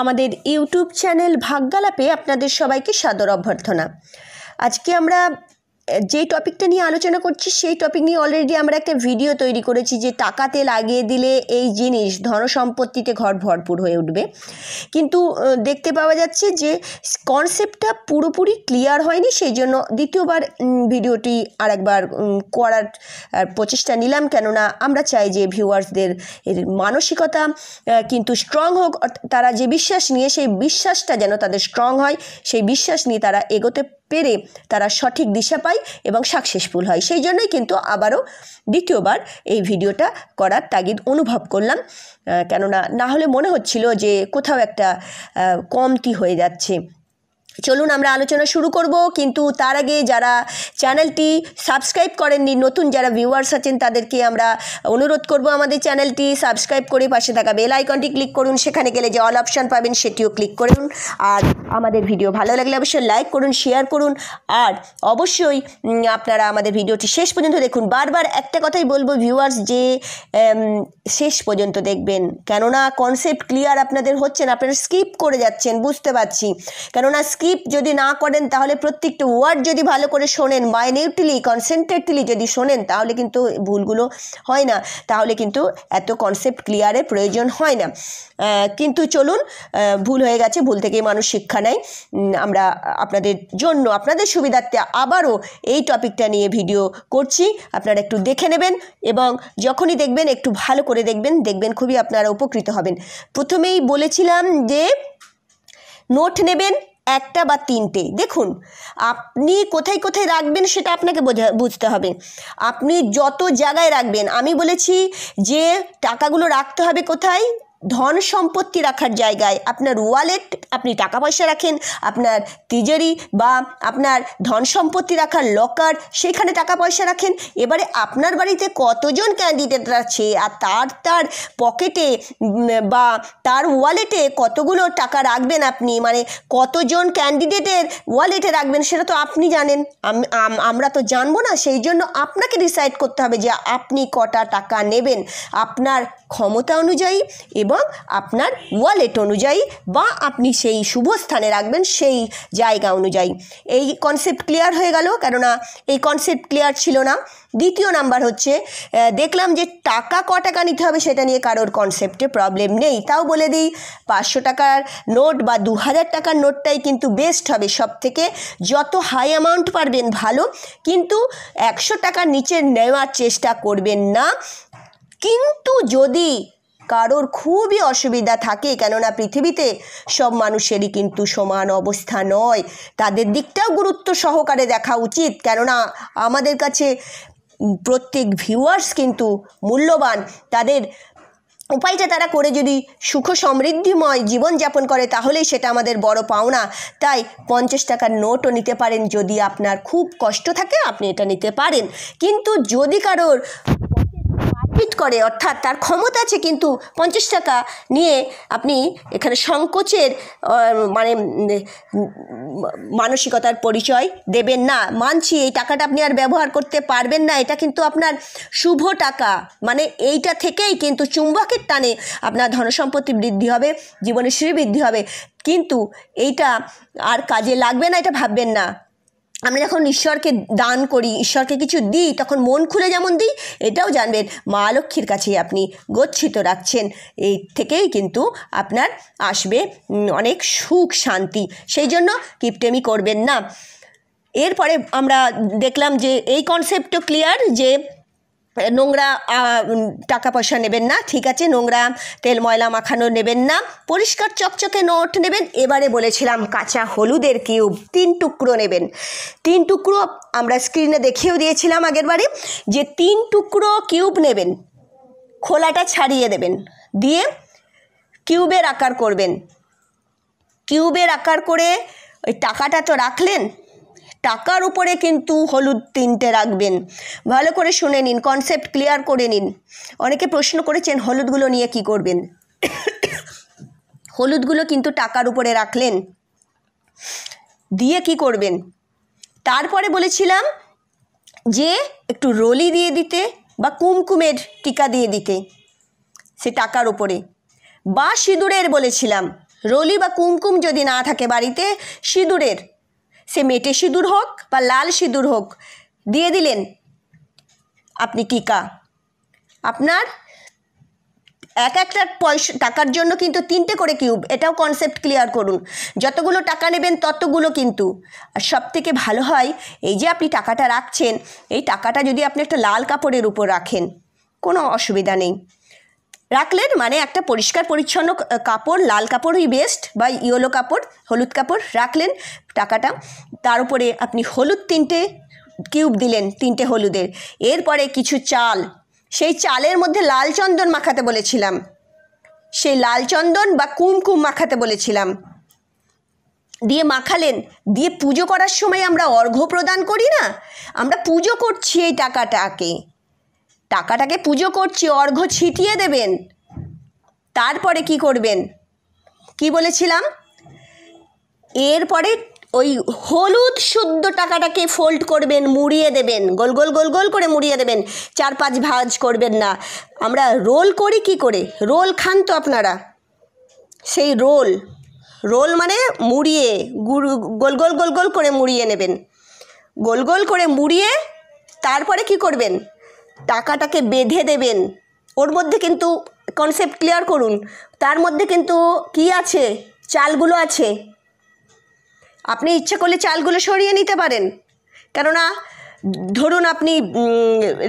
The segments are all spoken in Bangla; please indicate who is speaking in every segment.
Speaker 1: আমাদের ইউটিউব চ্যানেল ভাগ্যালাপে আপনাদের সবাইকে সাদর অভ্যর্থনা আজকে আমরা যেই টপিকটা নিয়ে আলোচনা করছি সেই টপিক নিয়ে অলরেডি আমরা একটা ভিডিও তৈরি করেছি যে টাকাতে লাগিয়ে দিলে এই জিনিস ধনসম্পত্তিতে ঘর ভরপুর হয়ে উঠবে কিন্তু দেখতে পাওয়া যাচ্ছে যে কনসেপ্টটা পুরোপুরি ক্লিয়ার হয়নি সেই জন্য দ্বিতীয়বার ভিডিওটি আর একবার করার প্রচেষ্টা নিলাম কেননা আমরা চাই যে ভিউয়ার্সদের এর মানসিকতা কিন্তু স্ট্রং হোক তারা যে বিশ্বাস নিয়ে সেই বিশ্বাসটা যেন তাদের স্ট্রং হয় সেই বিশ্বাস নিয়ে তারা এগোতে পেরে তারা সঠিক দিশা পায় এবং সাকসেসফুল হয় সেই জন্যই কিন্তু আবারও দ্বিতীয়বার এই ভিডিওটা করার তাগিদ অনুভব করলাম কেননা না হলে মনে হচ্ছিল যে কোথাও একটা কমতি হয়ে যাচ্ছে চলুন আমরা আলোচনা শুরু করব কিন্তু তার আগে যারা চ্যানেলটি সাবস্ক্রাইব করেননি নতুন যারা ভিউয়ার্স আছেন তাদেরকে আমরা অনুরোধ করব আমাদের চ্যানেলটি সাবস্ক্রাইব করে পাশে থাকা বেল আইকনটি ক্লিক করুন সেখানে গেলে যে অল অপশান পাবেন সেটিও ক্লিক করুন আর আমাদের ভিডিও ভালো লাগলে অবশ্যই লাইক করুন শেয়ার করুন আর অবশ্যই আপনারা আমাদের ভিডিওটি শেষ পর্যন্ত দেখুন বারবার একটা কথাই বলবো ভিউয়ার্স যে শেষ পর্যন্ত দেখবেন কেননা কনসেপ্ট ক্লিয়ার আপনাদের হচ্ছে না আপনারা স্কিপ করে যাচ্ছেন বুঝতে পারছি কেননা স্কিপ স্কিপ যদি না করেন তাহলে প্রত্যেকটা ওয়ার্ড যদি ভালো করে শোনেন মাইনিউটলি কনসেন্ট্রেটলি যদি শোনেন তাহলে কিন্তু ভুলগুলো হয় না তাহলে কিন্তু এত কনসেপ্ট ক্লিয়ারের প্রয়োজন হয় না কিন্তু চলুন ভুল হয়ে গেছে ভুল থেকে মানুষ শিক্ষা নেয় আমরা আপনাদের জন্য আপনাদের সুবিধার্থে আবারও এই টপিকটা নিয়ে ভিডিও করছি আপনারা একটু দেখে নেবেন এবং যখনই দেখবেন একটু ভালো করে দেখবেন দেখবেন খুবই আপনারা উপকৃত হবেন প্রথমেই বলেছিলাম যে নোট নেবেন একটা বা তিনটে দেখুন আপনি কোথায় কোথায় রাখবেন সেটা আপনাকে বোঝা বুঝতে হবে আপনি যত জায়গায় রাখবেন আমি বলেছি যে টাকাগুলো রাখতে হবে কোথায় ধন সম্পত্তি রাখার জায়গায় আপনার ওয়ালেট আপনি টাকা পয়সা রাখেন আপনার তিজারি বা আপনার ধন সম্পত্তি রাখার লকার সেখানে টাকা পয়সা রাখেন এবারে আপনার বাড়িতে কতজন ক্যান্ডিডেট আছে আর তার তার পকেটে বা তার ওয়ালেটে কতগুলো টাকা রাখবেন আপনি মানে কতজন ক্যান্ডিডেটের ওয়ালেটে রাখবেন সেটা তো আপনি জানেন আমরা তো জানবো না সেই জন্য আপনাকে ডিসাইড করতে হবে যে আপনি কটা টাকা নেবেন আপনার ক্ষমতা অনুযায়ী এবং আপনার ওয়ালেট অনুযায়ী বা আপনি সেই শুভ স্থানে রাখবেন সেই জায়গা অনুযায়ী এই কনসেপ্ট ক্লিয়ার হয়ে গেল কেননা এই কনসেপ্ট ক্লিয়ার ছিল না দ্বিতীয় নাম্বার হচ্ছে দেখলাম যে টাকা ক টাকা নিতে হবে সেটা নিয়ে কারোর কনসেপ্টে প্রবলেম নেই তাও বলে দিই পাঁচশো টাকার নোট বা দু হাজার টাকার নোটটাই কিন্তু বেস্ট হবে সব থেকে যত হাই অ্যামাউন্ট পারবেন ভালো কিন্তু একশো টাকার নিচে নেওয়ার চেষ্টা করবেন না কিন্তু যদি কারোর খুবই অসুবিধা থাকে কেননা পৃথিবীতে সব মানুষেরই কিন্তু সমান অবস্থা নয় তাদের দিকটাও গুরুত্ব সহকারে দেখা উচিত কেননা আমাদের কাছে প্রত্যেক ভিউয়ার্স কিন্তু মূল্যবান তাদের উপায়টা তারা করে যদি সুখ সমৃদ্ধিময় জীবনযাপন করে তাহলেই সেটা আমাদের বড় পাওনা তাই পঞ্চাশ টাকার নোটও নিতে পারেন যদি আপনার খুব কষ্ট থাকে আপনি এটা নিতে পারেন কিন্তু যদি কারোর প্রফিট করে অর্থাৎ তার ক্ষমতা আছে কিন্তু পঞ্চাশ টাকা নিয়ে আপনি এখানে সংকোচের মানে মানসিকতার পরিচয় দেবেন না মানছি এই টাকাটা আপনি আর ব্যবহার করতে পারবেন না এটা কিন্তু আপনার শুভ টাকা মানে এইটা থেকেই কিন্তু চুম্বকের টানে আপনার ধনসম্পত্তি বৃদ্ধি হবে জীবনে শ্রী বৃদ্ধি হবে কিন্তু এইটা আর কাজে লাগবে না এটা ভাববেন না আমরা যখন ঈশ্বরকে দান করি ঈশ্বরকে কিছু দিই তখন মন খুলে যেমন দিই এটাও জানবেন মা লক্ষ্মীর কাছেই আপনি গচ্ছিত রাখছেন এই থেকেই কিন্তু আপনার আসবে অনেক সুখ শান্তি সেই জন্য কিপটেমি করবেন না এরপরে আমরা দেখলাম যে এই কনসেপ্টও ক্লিয়ার যে নোংরা টাকা পয়সা নেবেন না ঠিক আছে নোংরা তেল ময়লা মাখানো নেবেন না পরিষ্কার চকচকে নোট নেবেন এবারে বলেছিলাম কাঁচা হলুদের কিউব তিন টুকরো নেবেন তিন টুকরো আমরা স্ক্রিনে দেখিয়েও দিয়েছিলাম আগেরবারে যে তিন টুকরো কিউব নেবেন খোলাটা ছাড়িয়ে দেবেন দিয়ে কিউবের আকার করবেন কিউবের আকার করে ওই টাকাটা তো রাখলেন টাকার উপরে কিন্তু হলুদ তিনটে রাখবেন ভালো করে শুনে নিন কনসেপ্ট ক্লিয়ার করে নিন অনেকে প্রশ্ন করেছেন হলুদগুলো নিয়ে কি করবেন হলুদগুলো কিন্তু টাকার উপরে রাখলেন দিয়ে কি করবেন তারপরে বলেছিলাম যে একটু রলি দিয়ে দিতে বা কুমকুমের টিকা দিয়ে দিতে সে টাকার উপরে বা সিঁদুরের বলেছিলাম রলি বা কুমকুম যদি না থাকে বাড়িতে সিঁদুরের সে মেটে সিঁদুর হোক বা লাল সিঁদুর হোক দিয়ে দিলেন আপনি টিকা আপনার এক একটা পয়সা টাকার জন্য কিন্তু তিনটে করে কিউব এটাও কনসেপ্ট ক্লিয়ার করুন যতগুলো টাকা নেবেন ততগুলো কিন্তু আর সব থেকে ভালো হয় এই যে আপনি টাকাটা রাখছেন এই টাকাটা যদি আপনি একটা লাল কাপড়ের উপর রাখেন কোনো অসুবিধা নেই রাখলেন মানে একটা পরিষ্কার পরিচ্ছন্ন কাপড় লাল কাপড়ই বেস্ট বা ইয়েলো কাপড় হলুদ কাপড় রাখলেন টাকাটা তার উপরে আপনি হলুদ তিনটে কিউব দিলেন তিনটে হলুদের এরপরে কিছু চাল সেই চালের মধ্যে লাল চন্দন মাখাতে বলেছিলাম সেই লাল চন্দন বা কুমকুম মাখাতে বলেছিলাম দিয়ে মাখালেন দিয়ে পুজো করার সময় আমরা অর্ঘ্য প্রদান করি না আমরা পুজো করছি এই টাকাটাকে টাকাটাকে পুজো করছি অর্ঘ্য ছিটিয়ে দেবেন তারপরে কি করবেন কি বলেছিলাম এরপরে ওই হলুদ শুদ্ধ টাকাটাকে ফোল্ড করবেন মুড়িয়ে দেবেন গোল গোল গোল গোল করে মুড়িয়ে দেবেন চার পাঁচ ভাজ করবেন না আমরা রোল করি কি করে রোল খান তো আপনারা সেই রোল রোল মানে মুড়িয়ে গোল গোল গোল গোল করে মুড়িয়ে নেবেন গোল গোল করে মুড়িয়ে তারপরে কি করবেন টাকাটাকে বেঁধে দেবেন ওর মধ্যে কিন্তু কনসেপ্ট ক্লিয়ার করুন তার মধ্যে কিন্তু কি আছে চালগুলো আছে আপনি ইচ্ছে করলে চালগুলো সরিয়ে নিতে পারেন কেননা ধরুন আপনি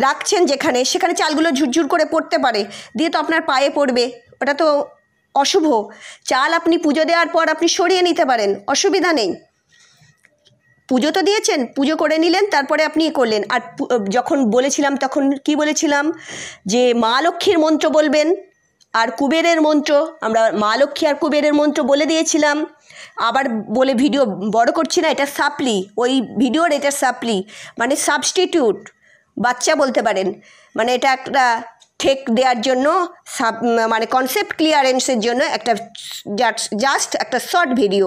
Speaker 1: রাখছেন যেখানে সেখানে চালগুলো ঝুরঝুর করে পড়তে পারে দিয়ে তো আপনার পায়ে পড়বে ওটা তো অশুভ চাল আপনি পুজো দেওয়ার পর আপনি সরিয়ে নিতে পারেন অসুবিধা নেই পুজো তো দিয়েছেন পুজো করে নিলেন তারপরে আপনি করলেন আর যখন বলেছিলাম তখন কি বলেছিলাম যে মা লক্ষ্মীর মন্ত্র বলবেন আর কুবেরের মন্ত্র আমরা মা লক্ষ্মী আর কুবেরের মন্ত্র বলে দিয়েছিলাম আবার বলে ভিডিও বড় করছি না এটা সাপ্লি ওই ভিডিওর এটা সাপ্লি মানে সাবস্টিটিউট বাচ্চা বলতে পারেন মানে এটা একটা ঠেক দেওয়ার জন্য সাব মানে কনসেপ্ট ক্লিয়ারেন্সের জন্য একটা জাস্ট একটা শর্ট ভিডিও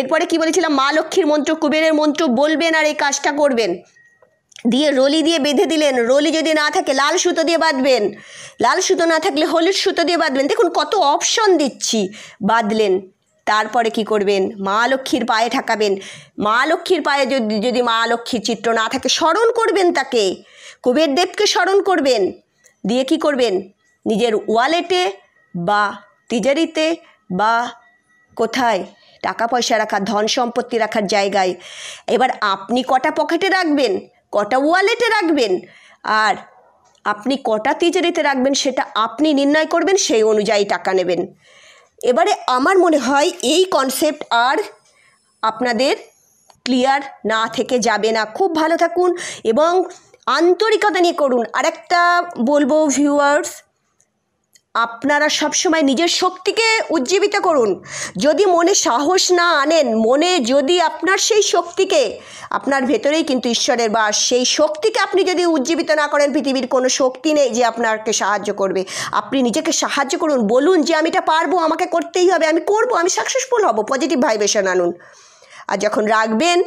Speaker 1: এরপরে কি বলেছিলাম মা লক্ষ্মীর মন্ত্র কুবেরের মন্ত্র বলবেন আর এই কাজটা করবেন দিয়ে রলি দিয়ে বেঁধে দিলেন রলি যদি না থাকে লাল সুতো দিয়ে বাঁধবেন লাল সুতো না থাকলে হলুদ সুতো দিয়ে বাঁধবেন দেখুন কত অপশন দিচ্ছি বাঁধলেন তারপরে কি করবেন মা লক্ষ্মীর পায়ে ঠাকাবেন মা লক্ষ্মীর পায়ে যদি যদি মা লক্ষ্মীর চিত্র না থাকে স্মরণ করবেন তাকে কুবের দেবকে স্মরণ করবেন দিয়ে কি করবেন নিজের ওয়ালেটে বা তিজারিতে বা কোথায় টাকা পয়সা রাখা ধন সম্পত্তি রাখার জায়গায় এবার আপনি কটা পকেটে রাখবেন কটা ওয়ালেটে রাখবেন আর আপনি কটা তিজেরিতে রাখবেন সেটা আপনি নির্ণয় করবেন সেই অনুযায়ী টাকা নেবেন এবারে আমার মনে হয় এই কনসেপ্ট আর আপনাদের ক্লিয়ার না থেকে যাবে না খুব ভালো থাকুন এবং আন্তরিকতা নিয়ে করুন আরেকটা বলবো ভিউয়ার্স আপনারা সবসময় নিজের শক্তিকে উজ্জীবিত করুন যদি মনে সাহস না আনেন মনে যদি আপনার সেই শক্তিকে আপনার ভেতরেই কিন্তু ঈশ্বরের বা সেই শক্তিকে আপনি যদি উজ্জীবিত না করেন পৃথিবীর কোনো শক্তি নেই যে আপনাকে সাহায্য করবে আপনি নিজেকে সাহায্য করুন বলুন যে আমি এটা পারবো আমাকে করতেই হবে আমি করব আমি সাকসেসফুল হব পজিটিভ ভাইবেশন আনুন আর যখন রাখবেন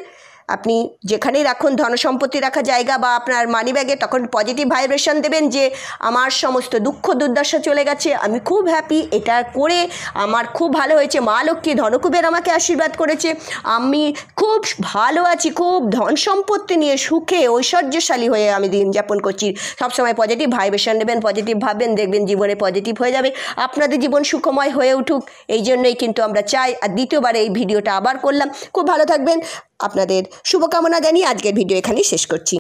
Speaker 1: আপনি যেখানেই রাখুন ধনসম্পত্তি রাখা জায়গা বা আপনার মানি ব্যাগে তখন পজিটিভ ভাইব্রেশন দেবেন যে আমার সমস্ত দুঃখ দুর্দশা চলে গেছে আমি খুব হ্যাপি এটা করে আমার খুব ভালো হয়েছে মা লক্ষ্মী ধনকুবের আমাকে আশীর্বাদ করেছে আমি খুব ভালো আছি খুব ধন সম্পত্তি নিয়ে সুখে ঐশ্বর্যশালী হয়ে আমি দিন যাপন করছি সবসময় পজিটিভ ভাইব্রেশন দেবেন পজিটিভ ভাববেন দেখবেন জীবনে পজিটিভ হয়ে যাবে আপনাদের জীবন সুখময় হয়ে উঠুক এই জন্যই কিন্তু আমরা চাই আর দ্বিতীয়বার এই ভিডিওটা আবার করলাম খুব ভালো থাকবেন আপনাদের শুভকামনা জানিয়ে আজকের ভিডিও এখানেই শেষ করছি